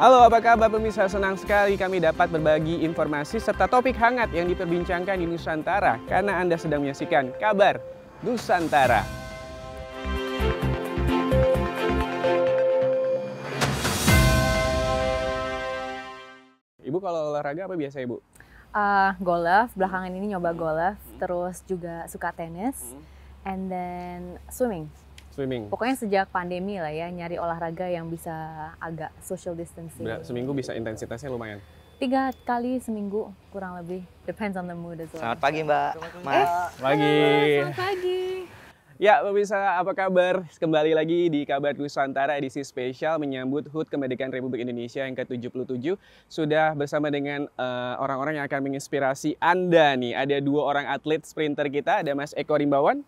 Halo, apa kabar pemirsa? Senang sekali kami dapat berbagi informasi serta topik hangat yang diperbincangkan di Nusantara karena Anda sedang menyaksikan Kabar Nusantara. Ibu kalau olahraga apa biasa Ibu? Uh, golf, belakangan hmm. ini nyoba golf, hmm. terus juga suka tenis, hmm. and then swimming swimming. Pokoknya sejak pandemi lah ya nyari olahraga yang bisa agak social distancing. Ber seminggu bisa intensitasnya lumayan. Tiga kali seminggu kurang lebih depends on the mood as well. Selamat pagi Mbak. Mas. Eh, pagi. Selamat pagi. Ya, pemirsa, apa kabar? Kembali lagi di Kabar Nusantara edisi spesial menyambut HUT Kemerdekaan Republik Indonesia yang ke-77. Sudah bersama dengan eh, orang-orang uh, yang akan menginspirasi Anda nih. Ada dua orang atlet sprinter kita, ada Mas Eko Rimbawan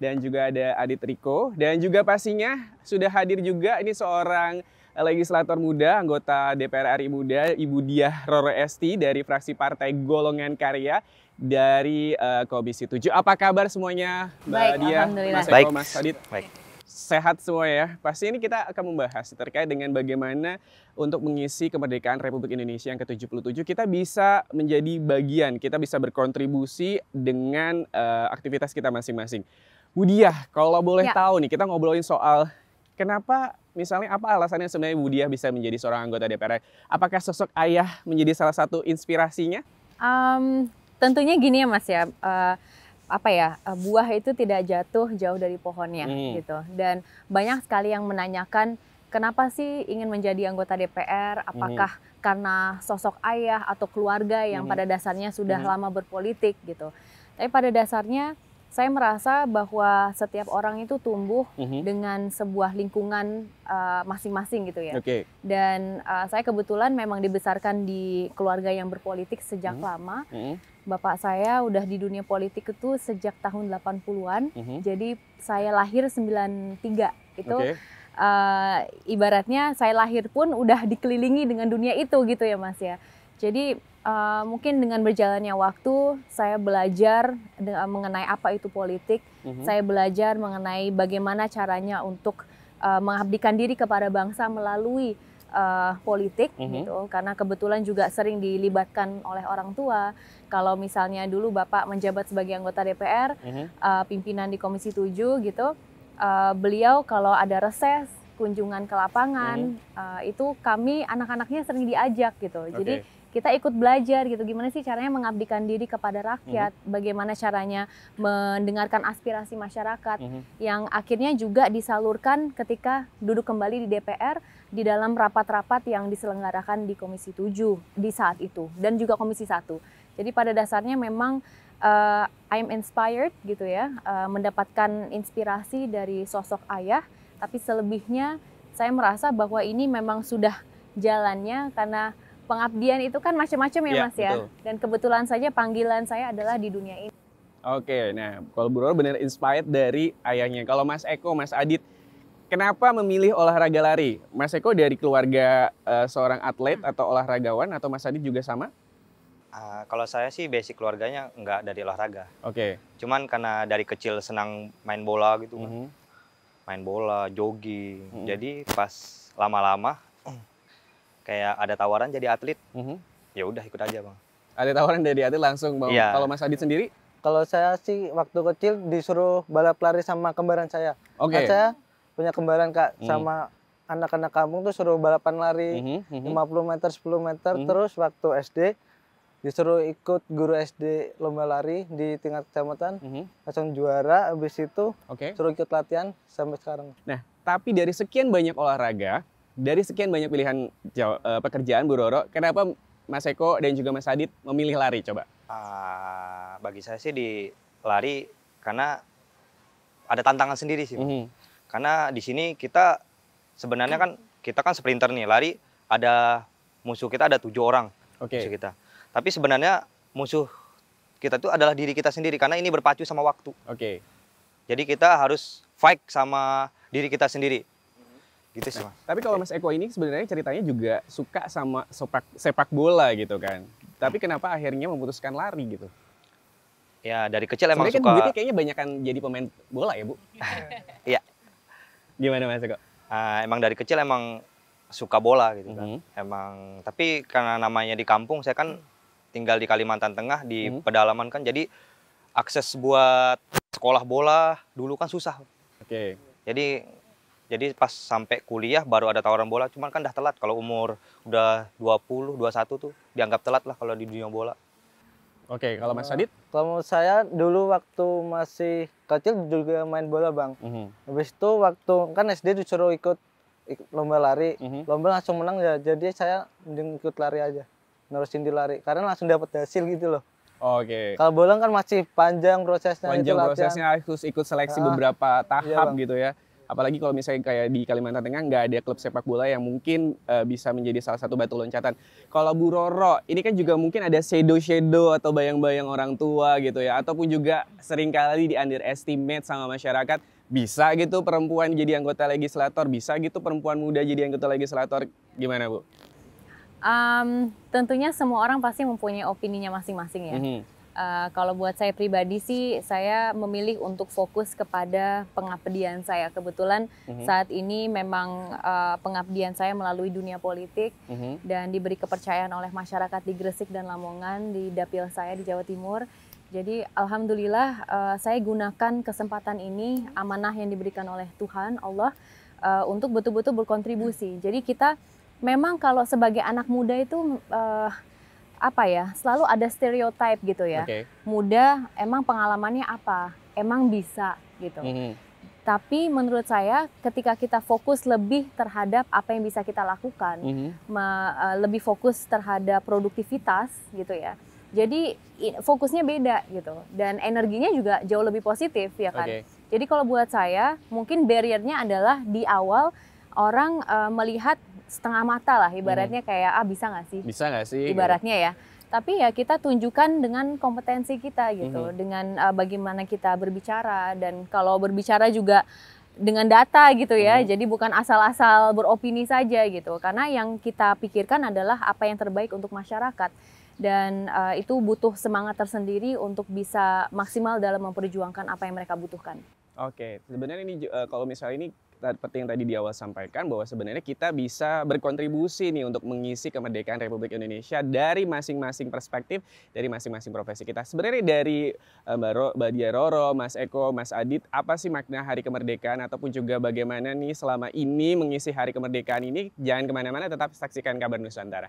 dan juga ada Adit Riko dan juga pastinya sudah hadir juga ini seorang legislator muda anggota DPR RI muda Ibu Diah Roro Esti dari fraksi Partai Golongan Karya dari uh, Komisi 7. Apa kabar semuanya? Mbak Baik, Diah, Alhamdulillah. Mas Eko, Baik. Mas Adit. Baik sehat semua ya. Pasti ini kita akan membahas terkait dengan bagaimana untuk mengisi kemerdekaan Republik Indonesia yang ke-77 kita bisa menjadi bagian, kita bisa berkontribusi dengan uh, aktivitas kita masing-masing. Budiah, kalau boleh ya. tahu nih, kita ngobrolin soal kenapa misalnya apa alasannya sebenarnya Budiah bisa menjadi seorang anggota DPR? Apakah sosok ayah menjadi salah satu inspirasinya? Um, tentunya gini ya Mas ya. Uh, apa ya eh, buah itu tidak jatuh jauh dari pohonnya hmm. gitu dan banyak sekali yang menanyakan kenapa sih ingin menjadi anggota DPR apakah hmm. karena sosok ayah atau keluarga yang hmm. pada dasarnya sudah hmm. lama berpolitik gitu tapi pada dasarnya saya merasa bahwa setiap orang itu tumbuh mm -hmm. dengan sebuah lingkungan eh, masing-masing uh, gitu ya. Okay. Dan uh, saya kebetulan memang dibesarkan di keluarga yang berpolitik sejak mm -hmm. lama. Mm -hmm. Bapak saya udah di dunia politik itu sejak tahun 80-an. Mm -hmm. Jadi saya lahir 93 itu. Okay. Uh, ibaratnya saya lahir pun udah dikelilingi dengan dunia itu gitu ya Mas ya. Jadi uh, mungkin dengan berjalannya waktu saya belajar dengan, eh, mengenai apa itu politik, mm-hmm. saya belajar mengenai bagaimana caranya untuk uh, mengabdikan diri kepada bangsa melalui uh, politik mm-hmm. gitu. Karena kebetulan juga sering dilibatkan oleh orang tua. Kalau misalnya dulu Bapak menjabat sebagai anggota DPR, mm-hmm. uh, pimpinan di Komisi 7 gitu, uh, beliau kalau ada reses kunjungan ke lapangan mm -hmm. uh, itu kami anak-anaknya sering diajak gitu. Okay. Jadi kita ikut belajar gitu gimana sih caranya mengabdikan diri kepada rakyat, mm -hmm. bagaimana caranya mendengarkan aspirasi masyarakat mm -hmm. yang akhirnya juga disalurkan ketika duduk kembali di DPR di dalam rapat-rapat yang diselenggarakan di Komisi 7 di saat itu dan juga Komisi 1. Jadi pada dasarnya memang uh, eh, I'm inspired gitu ya, uh, mendapatkan inspirasi dari sosok ayah, tapi selebihnya saya merasa bahwa ini memang sudah jalannya karena pengabdian itu kan macam-macam ya, ya Mas ya. Betul. Dan kebetulan saja panggilan saya adalah di dunia ini. Oke, nah kalau Bu Roro benar inspired dari ayahnya. Kalau Mas Eko, Mas Adit, kenapa memilih olahraga lari? Mas Eko dari keluarga uh, seorang atlet hmm. atau olahragawan atau Mas Adit juga sama? Uh, kalau saya sih basic keluarganya nggak dari olahraga. Oke. Okay. Cuman karena dari kecil senang main bola gitu mm -hmm. Main bola, jogging. Mm -hmm. Jadi pas lama-lama kayak ada tawaran jadi atlet mm -hmm. ya udah ikut aja bang ada tawaran jadi atlet langsung bang yeah. kalau mas Adit sendiri kalau saya sih waktu kecil disuruh balap lari sama kembaran saya okay. Kan saya punya kembaran kak mm. sama anak-anak kampung tuh suruh balapan lari mm -hmm. 50 meter 10 meter mm -hmm. terus waktu SD disuruh ikut guru SD lomba lari di tingkat kecamatan mm -hmm. langsung juara abis itu okay. suruh ikut latihan sampai sekarang nah tapi dari sekian banyak olahraga dari sekian banyak pilihan eh, pekerjaan Bu Roro, kenapa Mas Eko dan juga Mas Adit memilih lari coba? Uh, bagi saya sih di lari karena ada tantangan sendiri sih. Mm -hmm. Karena di sini kita sebenarnya kan kita kan sprinter nih lari ada musuh kita ada tujuh orang okay. musuh kita. Tapi sebenarnya musuh kita itu adalah diri kita sendiri karena ini berpacu sama waktu. Oke. Okay. Jadi kita harus fight sama diri kita sendiri gitu sih nah, mas. Tapi kalau Mas Eko ini sebenarnya ceritanya juga suka sama sepak sepak bola gitu kan. Tapi kenapa akhirnya memutuskan lari gitu? Ya dari kecil emang Sebenarnya kan suka. Kan kayaknya banyak kan jadi pemain bola ya bu. Iya. Gimana Mas Eko? Uh, emang dari kecil emang suka bola gitu kan. Mm -hmm. Emang tapi karena namanya di kampung saya kan tinggal di Kalimantan Tengah di mm -hmm. pedalaman kan jadi akses buat sekolah bola dulu kan susah. Oke. Okay. Jadi jadi pas sampai kuliah baru ada tawaran bola, cuman kan udah telat kalau umur udah 20, 21 tuh dianggap telat lah kalau di dunia bola. Oke, kalau Mas Adit? Kalau saya dulu waktu masih kecil juga main bola, Bang. Mm -hmm. Habis itu waktu kan SD disuruh ikut, ikut lomba lari. Mm -hmm. Lomba langsung menang ya, jadi saya mending ikut lari aja. Nerusin di lari karena langsung dapat hasil gitu loh. Oke. Okay. Kalau bola kan masih panjang prosesnya. Panjang itu prosesnya harus ikut seleksi ah, beberapa tahap iya gitu ya. Apalagi kalau misalnya kayak di Kalimantan Tengah nggak ada klub sepak bola yang mungkin uh, bisa menjadi salah satu batu loncatan. Kalau Bu Roro, ini kan juga mungkin ada shadow-shadow atau bayang-bayang orang tua gitu ya. Ataupun juga seringkali di underestimate sama masyarakat. Bisa gitu perempuan jadi anggota legislator, bisa gitu perempuan muda jadi anggota legislator. Gimana Bu? Um, tentunya semua orang pasti mempunyai opininya masing-masing ya. Mm -hmm Eh, kalau buat saya pribadi sih, saya memilih untuk fokus kepada pengabdian saya. Kebetulan mm-hmm. saat ini memang uh, pengabdian saya melalui dunia politik mm-hmm. dan diberi kepercayaan oleh masyarakat di Gresik dan Lamongan, di dapil saya di Jawa Timur. Jadi alhamdulillah uh, saya gunakan kesempatan ini amanah yang diberikan oleh Tuhan Allah uh, untuk betul-betul berkontribusi. Jadi kita memang kalau sebagai anak muda itu uh, apa ya selalu ada stereotype gitu ya okay. muda emang pengalamannya apa emang bisa gitu mm -hmm. tapi menurut saya ketika kita fokus lebih terhadap apa yang bisa kita lakukan mm -hmm. lebih fokus terhadap produktivitas gitu ya jadi fokusnya beda gitu dan energinya juga jauh lebih positif ya kan okay. jadi kalau buat saya mungkin barriernya adalah di awal orang uh, melihat setengah mata lah hmm. ibaratnya hmm. kayak ah bisa nggak sih bisa nggak sih ibaratnya ya tapi ya kita tunjukkan dengan kompetensi kita gitu hmm. dengan uh, bagaimana kita berbicara dan kalau berbicara juga dengan data gitu ya. Hmm. Jadi bukan asal-asal beropini saja gitu. Karena yang kita pikirkan adalah apa yang terbaik untuk masyarakat dan uh, itu butuh semangat tersendiri untuk bisa maksimal dalam memperjuangkan apa yang mereka butuhkan. Oke, okay. sebenarnya ini uh, kalau misalnya ini seperti yang tadi di awal sampaikan bahwa sebenarnya kita bisa berkontribusi nih untuk mengisi kemerdekaan Republik Indonesia dari masing-masing perspektif, dari masing-masing profesi kita. Sebenarnya dari eh, Mbak, Ro, Mas Eko, Mas Adit, apa sih makna Hari Kemerdekaan ataupun juga bagaimana nih selama ini mengisi Hari Kemerdekaan ini? Jangan kemana-mana, tetap saksikan Kabar Nusantara.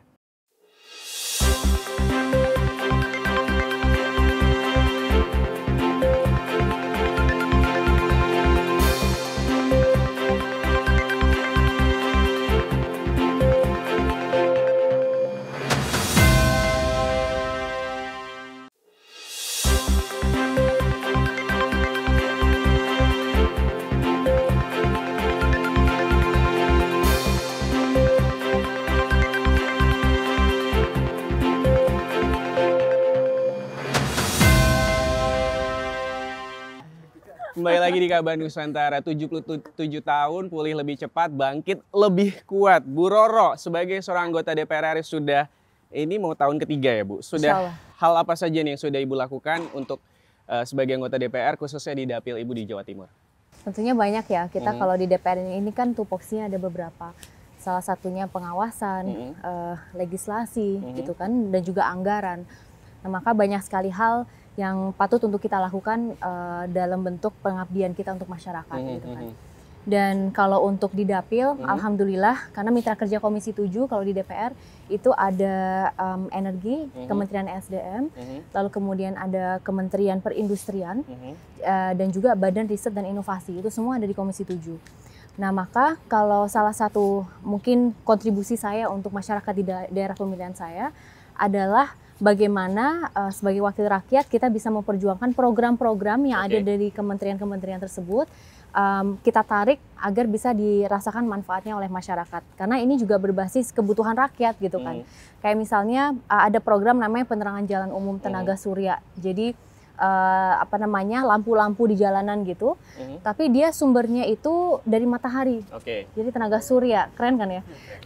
lagi di Kabupaten Nusantara, 77 tahun, pulih lebih cepat, bangkit lebih kuat. Bu Roro, sebagai seorang anggota DPR RI sudah, ini mau tahun ketiga ya Bu, sudah Salah. hal apa saja nih yang sudah Ibu lakukan untuk uh, sebagai anggota DPR khususnya di Dapil Ibu di Jawa Timur? Tentunya banyak ya, kita hmm. kalau di DPR ini kan tupoksinya ada beberapa salah satunya pengawasan, -hmm. uh, legislasi, -hmm. gitu kan, dan juga anggaran. Nah, maka banyak sekali hal yang patut untuk kita lakukan uh, dalam bentuk pengabdian kita untuk masyarakat mm -hmm. gitu kan. Mhm. Dan kalau untuk di dapil, mm -hmm. alhamdulillah karena mitra kerja Komisi 7 kalau di DPR itu ada um, energi, mm -hmm. Kementerian e SDM, mm -hmm. lalu kemudian ada Kementerian Perindustrian mm -hmm. uh, dan juga Badan Riset dan Inovasi. Itu semua ada di Komisi 7. Nah, maka kalau salah satu mungkin kontribusi saya untuk masyarakat di daerah pemilihan saya adalah bagaimana uh, sebagai wakil rakyat kita bisa memperjuangkan program-program yang okay. ada dari kementerian-kementerian tersebut um, kita tarik agar bisa dirasakan manfaatnya oleh masyarakat. Karena ini juga berbasis kebutuhan rakyat gitu kan. Hmm. Kayak misalnya uh, ada program namanya penerangan jalan umum tenaga hmm. surya. Jadi uh, apa namanya lampu-lampu di jalanan gitu. Mm-hmm. Tapi dia sumbernya itu dari matahari. Oke. Okay. Jadi tenaga surya, keren kan ya?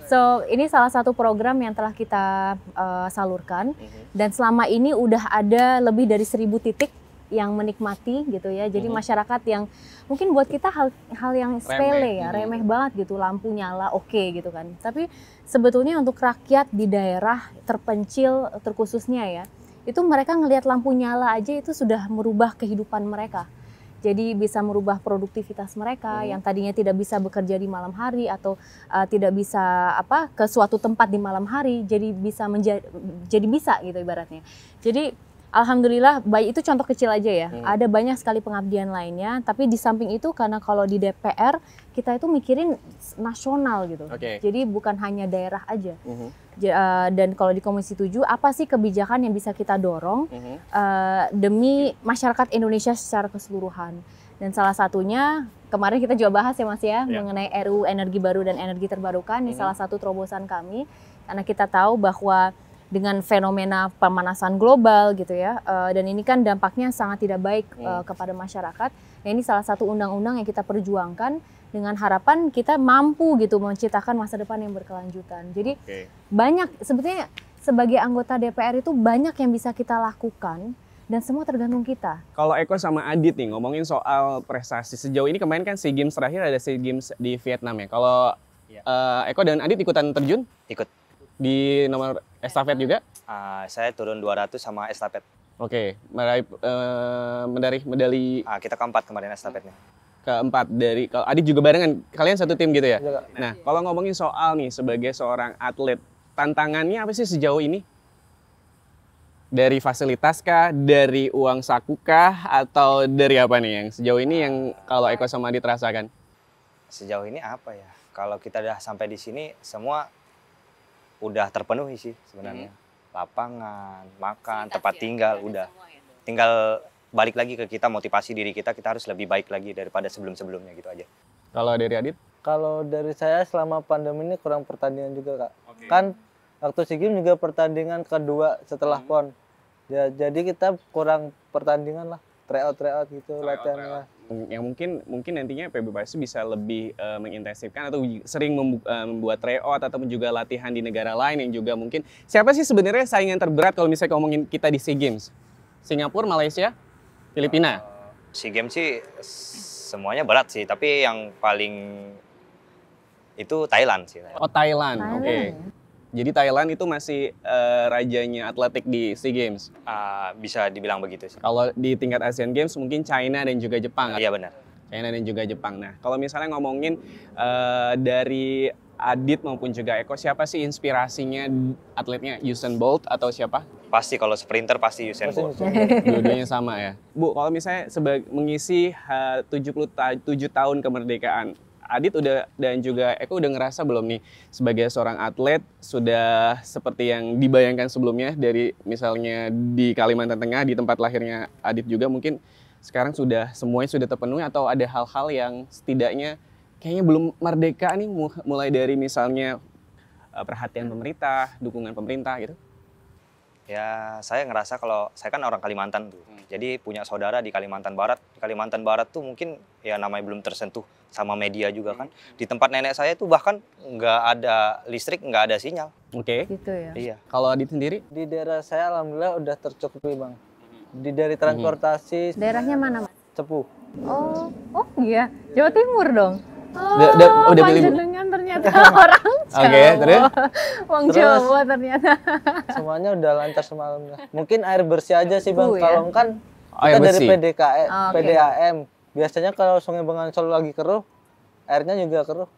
So ini salah satu program yang telah kita uh, salurkan mm-hmm. dan selama ini udah ada lebih dari seribu titik yang menikmati gitu ya. Jadi mm-hmm. masyarakat yang mungkin buat kita hal hal yang sepele ya, mhm. remeh mm-hmm. banget gitu, lampu nyala oke okay, gitu kan. Tapi sebetulnya untuk rakyat di daerah terpencil terkhususnya ya, itu mereka ngelihat lampu nyala aja itu sudah merubah kehidupan mereka. Jadi bisa merubah produktivitas mereka hmm. yang tadinya tidak bisa bekerja di malam hari atau uh, tidak bisa apa ke suatu tempat di malam hari jadi bisa menjadi bisa gitu ibaratnya. Jadi alhamdulillah baik itu contoh kecil aja ya. Hmm. Ada banyak sekali pengabdian lainnya tapi di samping itu karena kalau di DPR kita itu mikirin nasional gitu. Okay. Jadi bukan hanya daerah aja. Hmm. Eh, dan kalau di Komisi 7 apa sih kebijakan yang bisa kita dorong mm -hmm. uh, demi masyarakat Indonesia secara keseluruhan dan salah satunya kemarin kita juga bahas ya Mas ya, yeah. mengenai RU energi baru dan energi terbarukan ini mm -hmm. salah satu terobosan kami karena kita tahu bahwa dengan fenomena pemanasan global gitu ya uh, dan ini kan dampaknya sangat tidak baik uh, kepada masyarakat. Nah, ini salah satu undang-undang yang kita perjuangkan dengan harapan kita mampu gitu menciptakan masa depan yang berkelanjutan. Jadi okay. banyak sebetulnya sebagai anggota DPR itu banyak yang bisa kita lakukan dan semua tergantung kita. Kalau Eko sama Adit nih ngomongin soal prestasi sejauh ini kemarin kan SEA Games terakhir ada SEA Games di Vietnam ya. Kalau yeah. Iya. uh, Eko dan Adit ikutan terjun? Ikut di nomor estafet juga? Uh, saya turun 200 sama estafet. Oke, okay. meraih eh, medali medali. Uh, kita keempat kemarin estafetnya. Keempat dari kalau Adi juga barengan, kalian satu tim gitu ya. Iya, nah, kalau ngomongin soal nih sebagai seorang atlet, tantangannya apa sih sejauh ini? Dari fasilitas kah, dari uang saku kah, atau dari apa nih yang sejauh ini yang kalau Eko sama Adi terasakan? Sejauh ini apa ya? Kalau kita udah sampai di sini, semua udah terpenuhi sih sebenarnya. Hmm. Lapangan, makan, Sintas tempat ya, tinggal udah. Ya, tinggal balik lagi ke kita motivasi diri kita kita harus lebih baik lagi daripada sebelum-sebelumnya gitu aja. Kalau dari Adit? Kalau dari saya selama pandemi ini kurang pertandingan juga kak. Okay. Kan waktu si game juga pertandingan kedua setelah hmm. PON. Ya, jadi kita kurang pertandingan lah, tryout tryout gitu latihan lah yang mungkin mungkin nantinya PB Pasu bisa lebih uh, mengintensifkan atau sering eh, membuat tryout atau juga latihan di negara lain yang juga mungkin siapa sih sebenarnya saingan terberat kalau misalnya ngomongin kita di SEA Games? Singapura, Malaysia, Filipina. Uh, SEA Games sih semuanya berat sih, tapi yang paling itu Thailand sih. Thailand. Oh, Thailand. Oke. Okay. Ya? Jadi Thailand itu masih uh, rajanya atletik di SEA Games. Uh, bisa dibilang begitu sih. Kalau di tingkat Asian Games mungkin China dan juga Jepang. Kan? Iya benar. China dan juga Jepang. Nah, kalau misalnya ngomongin uh, dari Adit maupun juga Eko, siapa sih inspirasinya atletnya Usain Bolt atau siapa? Pasti kalau sprinter pasti Usain Bolt. Dua-duanya sama ya. Bu, kalau misalnya sebagai mengisi eh, uh, 77 tahun kemerdekaan, Adit udah dan juga Eko udah ngerasa belum nih sebagai seorang atlet sudah seperti yang dibayangkan sebelumnya dari misalnya di Kalimantan Tengah di tempat lahirnya Adit juga mungkin sekarang sudah semuanya sudah terpenuhi atau ada hal-hal yang setidaknya kayaknya belum merdeka nih mulai dari misalnya eh, perhatian pemerintah, dukungan pemerintah gitu? Ya, saya ngerasa kalau saya kan orang Kalimantan tuh. Hmm. Jadi punya saudara di Kalimantan Barat. Kalimantan Barat tuh mungkin ya namanya belum tersentuh sama media juga kan. Hmm. Di tempat nenek saya itu bahkan nggak ada listrik, nggak ada sinyal. Oke. Okay. Gitu ya. Iya. Kalau Adit sendiri? Di daerah saya alhamdulillah udah tercukupi bang. Di dari transportasi. Hmm. Daerahnya mana mas? Cepu. Oh, oh iya, Jawa Timur dong. Oh, da, oh udah oh, beli ternyata orang Jawa. Oke, okay, terus? Wong Jawa ternyata. semuanya udah lancar semalam. Mungkin air bersih aja sih Bang. Gitu ya? Kalau kan kita dari PDKM, oh, okay. PDAM biasanya kalau sungai Bengansol lagi keruh airnya juga keruh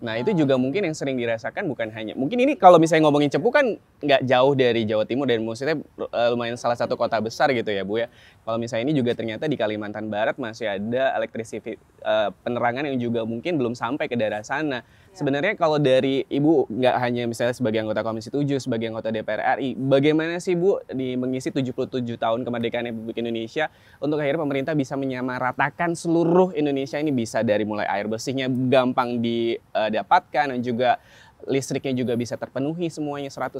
Nah itu juga mungkin yang sering dirasakan bukan hanya mungkin ini kalau misalnya ngomongin Cepu kan nggak jauh dari Jawa Timur dan maksudnya eh, lumayan salah satu kota besar gitu ya Bu ya. Kalau misalnya ini juga ternyata di Kalimantan Barat masih ada elektrisiti uh, eh, penerangan yang juga mungkin belum sampai ke daerah sana. Yeah. Sebenarnya kalau dari Ibu nggak hanya misalnya sebagai anggota Komisi 7, sebagai anggota DPR RI, bagaimana sih Bu di mengisi 77 tahun kemerdekaan Republik Indonesia untuk akhirnya pemerintah bisa menyamaratakan seluruh Indonesia ini bisa dari mulai air bersihnya gampang didapatkan eh, dan juga listriknya juga bisa terpenuhi semuanya 100%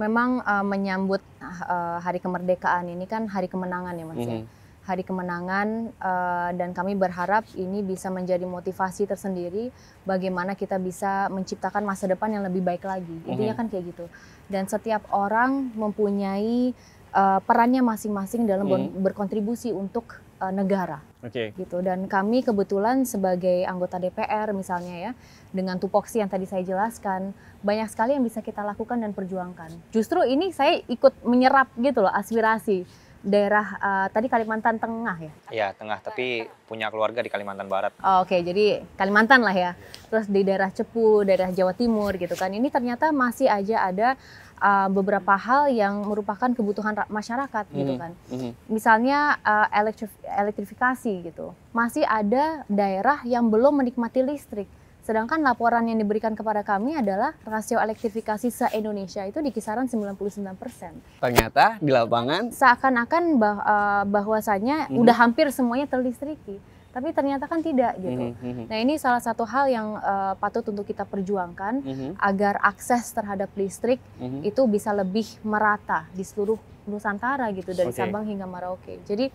memang uh, menyambut uh, hari kemerdekaan ini kan hari kemenangan ya Mas mm -hmm. ya. Mm-hmm. Hari kemenangan uh, dan kami berharap ini bisa menjadi motivasi tersendiri bagaimana kita bisa menciptakan masa depan yang lebih baik lagi. Intinya mm -hmm. kan kayak gitu. Dan setiap orang mempunyai uh, perannya masing-masing dalam mm -hmm. berkontribusi untuk uh, negara. Okay. gitu dan kami kebetulan sebagai anggota DPR misalnya ya dengan tupoksi yang tadi saya jelaskan banyak sekali yang bisa kita lakukan dan perjuangkan justru ini saya ikut menyerap gitu loh aspirasi daerah uh, tadi Kalimantan Tengah ya? Iya Tengah, tapi punya keluarga di Kalimantan Barat. Oh, Oke, okay. jadi Kalimantan lah ya. Terus di daerah Cepu, daerah Jawa Timur gitu kan. Ini ternyata masih aja ada uh, beberapa hal yang merupakan kebutuhan masyarakat gitu mm-hmm. gitu kan. Mm-hmm. Misalnya uh, elektri elektrifikasi gitu. Masih ada daerah yang belum menikmati listrik. Sedangkan laporan yang diberikan kepada kami adalah rasio elektrifikasi se-Indonesia itu di kisaran 99%. Ternyata di lapangan seakan-akan bah, uh, bahwasanya hmm. udah hampir semuanya terlistriki tapi ternyata kan tidak gitu. Mm -hmm. Nah ini salah satu hal yang uh, patut untuk kita perjuangkan mm -hmm. agar akses terhadap listrik mm -hmm. itu bisa lebih merata di seluruh Nusantara gitu dari okay. Sabang hingga Merauke. Jadi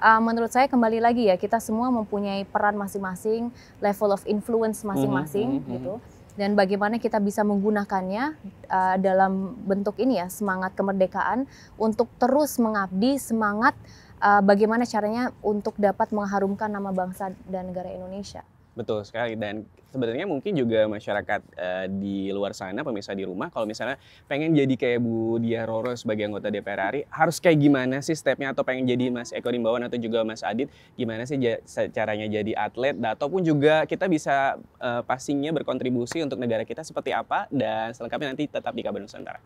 uh, menurut saya kembali lagi ya kita semua mempunyai peran masing-masing, level of influence mhm, masing-masing mm -hmm. gitu. Dan bagaimana kita bisa menggunakannya uh, dalam bentuk ini ya semangat kemerdekaan untuk terus mengabdi semangat uh, bagaimana caranya untuk dapat mengharumkan nama bangsa dan negara Indonesia. Betul sekali dan sebenarnya mungkin juga masyarakat uh, di luar sana pemirsa di rumah kalau misalnya pengen jadi kayak Bu Dia Roro sebagai anggota DPR RI harus kayak gimana sih stepnya atau pengen jadi Mas Eko Rimbawan atau juga Mas Adit gimana sih caranya jadi atlet ataupun juga kita bisa uh, eh, pastinya berkontribusi untuk negara kita seperti apa dan selengkapnya nanti tetap di Kabar Nusantara.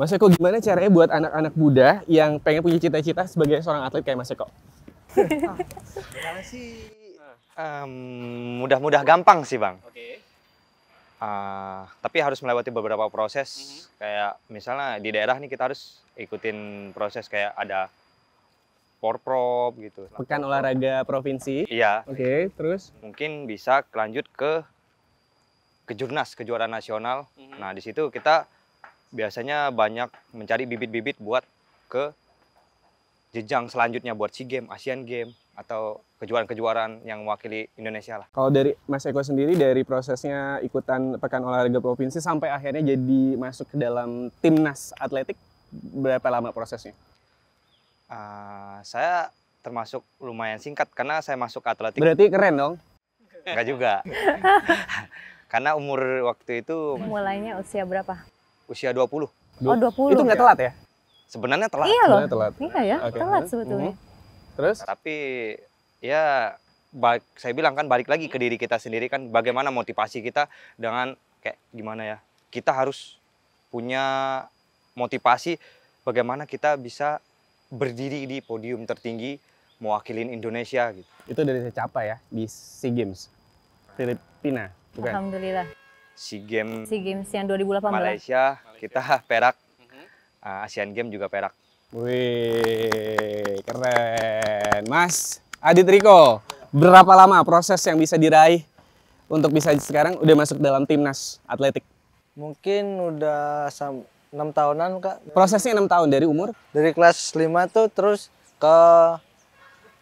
Mas Eko gimana caranya buat anak-anak muda yang pengen punya cita-cita sebagai seorang atlet kayak Mas Eko? Karena sih um, mudah-mudah gampang sih bang. Okay. Uh, tapi harus melewati beberapa proses. Mm -hmm. Kayak misalnya di daerah nih kita harus ikutin proses kayak ada porprov gitu. Pekan olahraga provinsi. Iya. Oke, okay, terus? Mungkin bisa lanjut ke kejurnas kejuaraan nasional. Mm -hmm. Nah di situ kita biasanya banyak mencari bibit-bibit buat ke jejang selanjutnya buat SEA Games, asean Games, atau kejuaraan-kejuaraan yang mewakili Indonesia lah. Kalau dari Mas Eko sendiri dari prosesnya ikutan Pekan Olahraga Provinsi sampai akhirnya jadi masuk ke dalam timnas atletik berapa lama prosesnya? Uh, saya termasuk lumayan singkat karena saya masuk atletik. Berarti keren dong? Enggak juga. karena umur waktu itu mulainya usia berapa? usia 20. Oh, 20. Itu nggak telat ya? Sebenarnya telat. Iya loh. telat. Iya ya, okay. telat sebetulnya. Mm -hmm. Terus? Tapi ya saya bilang kan balik lagi ke diri kita sendiri kan bagaimana motivasi kita dengan kayak gimana ya? Kita harus punya motivasi bagaimana kita bisa berdiri di podium tertinggi mewakili Indonesia gitu. Itu dari saya capai ya di SEA Games Filipina, bukan? Alhamdulillah. SEA Games SEA Games yang 2018 Malaysia, Malaysia. kita perak. Uh mm-hmm. ah, -huh. Asian Games juga perak. Wih, keren. Mas Adit Riko, berapa lama proses yang bisa diraih untuk bisa sekarang udah masuk dalam timnas atletik? Mungkin udah 6 tahunan, Kak. Prosesnya 6 tahun dari umur? Dari kelas 5 tuh terus ke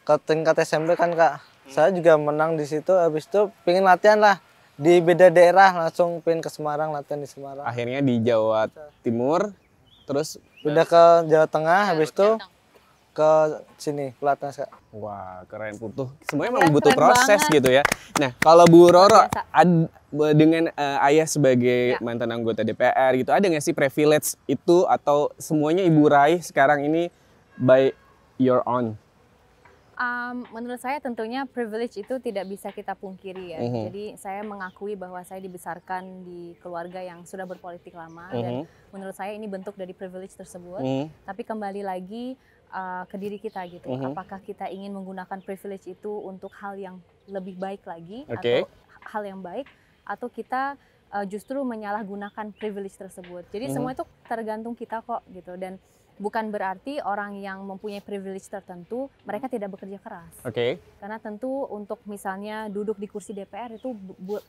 ke tingkat SMP kan, Kak. Hmm. Saya juga menang di situ habis itu pingin latihan lah di beda daerah langsung pin ke Semarang latihan di Semarang akhirnya di Jawa iya. Timur terus udah ke Jawa Tengah ya, habis itu ke sini pelatnas kak wah keren iya, butuh semuanya memang butuh proses banget. gitu ya nah kalau Bu Roro iya, ad, dengan uh, ayah sebagai ya. mantan anggota DPR gitu ada nggak sih privilege itu atau semuanya Ibu raih sekarang ini by your own Um, menurut saya tentunya privilege itu tidak bisa kita pungkiri ya. Mm -hmm. Jadi saya mengakui bahwa saya dibesarkan di keluarga yang sudah berpolitik lama mm -hmm. dan mhm. menurut saya ini bentuk dari privilege tersebut. Mm -hmm. Tapi kembali lagi uh, ke diri kita gitu. Mm -hmm. Apakah kita ingin menggunakan privilege itu untuk hal yang lebih baik lagi okay. atau hal yang baik atau kita uh, justru menyalahgunakan privilege tersebut. Jadi mm -hmm. semua itu tergantung kita kok gitu dan bukan berarti orang yang mempunyai privilege tertentu mereka tidak bekerja keras. Oke. Okay. Karena tentu untuk misalnya duduk di kursi DPR itu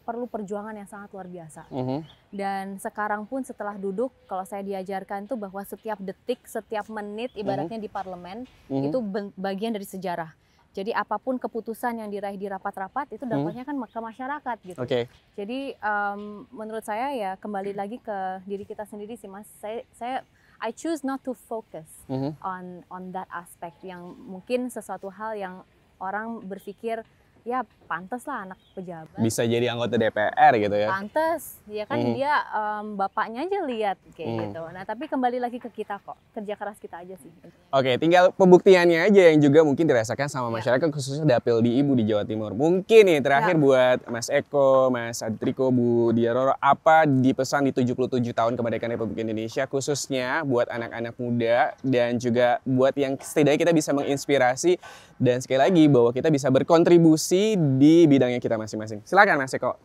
perlu perjuangan yang sangat luar biasa. Mm -hmm. Dan sekarang pun setelah duduk, kalau saya diajarkan itu bahwa setiap detik, setiap menit, ibaratnya mm -hmm. di parlemen mm -hmm. itu bagian dari sejarah. Jadi apapun keputusan yang diraih di rapat-rapat itu mm-hmm. dampaknya kan ke masyarakat gitu. Okay. Jadi um, menurut saya ya kembali lagi ke diri kita sendiri sih mas. Saya saya I choose not to focus mm -hmm. on on that aspect yang mungkin sesuatu hal yang orang berpikir ya pantas lah anak pejabat bisa jadi anggota DPR gitu ya pantas ya kan hmm. dia um, bapaknya aja lihat kayak hmm. gitu nah tapi kembali lagi ke kita kok kerja keras kita aja sih oke okay, tinggal pembuktiannya aja yang juga mungkin dirasakan sama iya. masyarakat ya. khususnya dapil di ibu di Jawa Timur mungkin nih terakhir ya. buat Mas Eko Mas Adriko Bu Diaroro apa dipesan di 77 tahun kemerdekaan Republik Indonesia khususnya buat anak-anak muda dan juga buat yang setidaknya kita bisa menginspirasi dan sekali lagi bahwa kita bisa berkontribusi berkontribusi di bidangnya kita masing-masing. Silakan Mas Eko.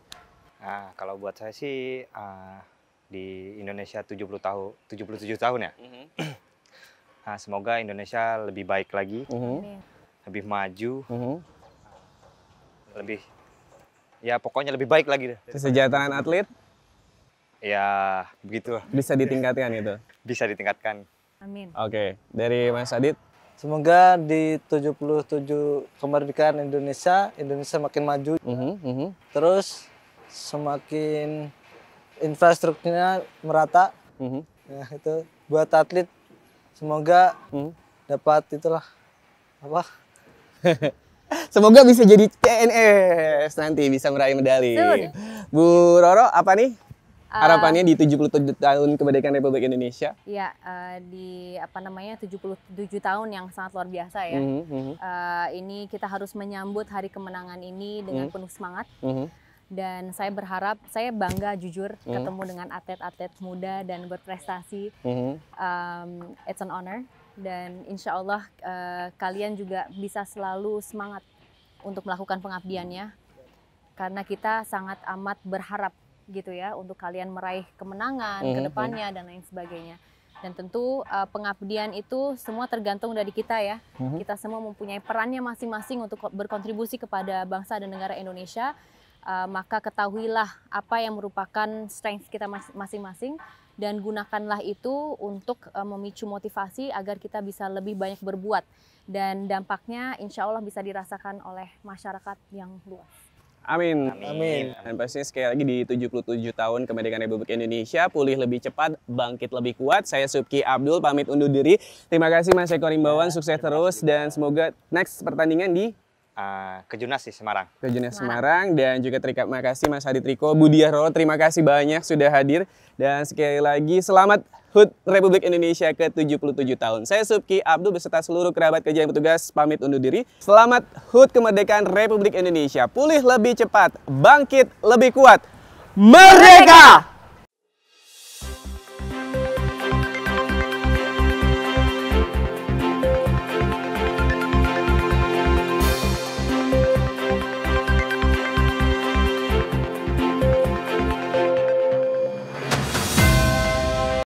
Nah, kalau buat saya sih uh, di Indonesia 70 tahun 77 tahun ya. Mm -hmm. nah, semoga Indonesia lebih baik lagi. Mm -hmm. Lebih maju. Mm -hmm. Lebih ya pokoknya lebih baik lagi deh. Kesejahteraan atlet ya begitu. Bisa ditingkatkan itu. Bisa ditingkatkan. Amin. Oke, okay. dari Mas Adit Semoga di 77 kemerdekaan Indonesia, Indonesia makin maju. Mm -hmm, Terus semakin infrastrukturnya merata. Mm -hmm. Ya, itu buat atlet semoga mm -hmm. dapat itulah apa? semoga bisa jadi CNS nanti bisa meraih medali. Bu Roro apa nih Harapannya di 77 tahun kemerdekaan Republik Indonesia. Iya, uh, di apa namanya 77 tahun yang sangat luar biasa ya. Mm -hmm. uh, ini kita harus menyambut hari kemenangan ini dengan mm -hmm. penuh semangat. Mm -hmm. Dan saya berharap, saya bangga jujur mm -hmm. ketemu dengan atlet-atlet muda dan berprestasi. Mm -hmm. um, it's an honor. Dan insya Allah uh, kalian juga bisa selalu semangat untuk melakukan pengabdiannya. Karena kita sangat amat berharap gitu ya untuk kalian meraih kemenangan mm -hmm. ke depannya dan lain sebagainya. Dan tentu uh, pengabdian itu semua tergantung dari kita ya. -hmm. Kita semua mempunyai perannya masing-masing untuk berkontribusi kepada bangsa dan negara Indonesia. Uh, maka ketahuilah apa yang merupakan strength kita masing-masing dan gunakanlah itu untuk uh, memicu motivasi agar kita bisa lebih banyak berbuat dan dampaknya insya Allah bisa dirasakan oleh masyarakat yang luas. Amin. Amin. Dan pastinya sekali lagi di 77 tahun kemerdekaan Republik Indonesia, pulih lebih cepat, bangkit lebih kuat. Saya Subki Abdul, pamit undur diri. Terima kasih Mas Eko Rimbawan, ya, sukses terus. Dan semoga next pertandingan di Uh, Junas sih Semarang. Junas Semarang dan juga terima kasih Mas Hadi Triko, Budi Rolo, terima kasih banyak sudah hadir dan sekali lagi selamat HUT Republik Indonesia ke-77 tahun. Saya Subki Abdul beserta seluruh kerabat kerja yang bertugas pamit undur diri. Selamat HUT kemerdekaan Republik Indonesia. Pulih lebih cepat, bangkit lebih kuat. Merdeka! Merdeka!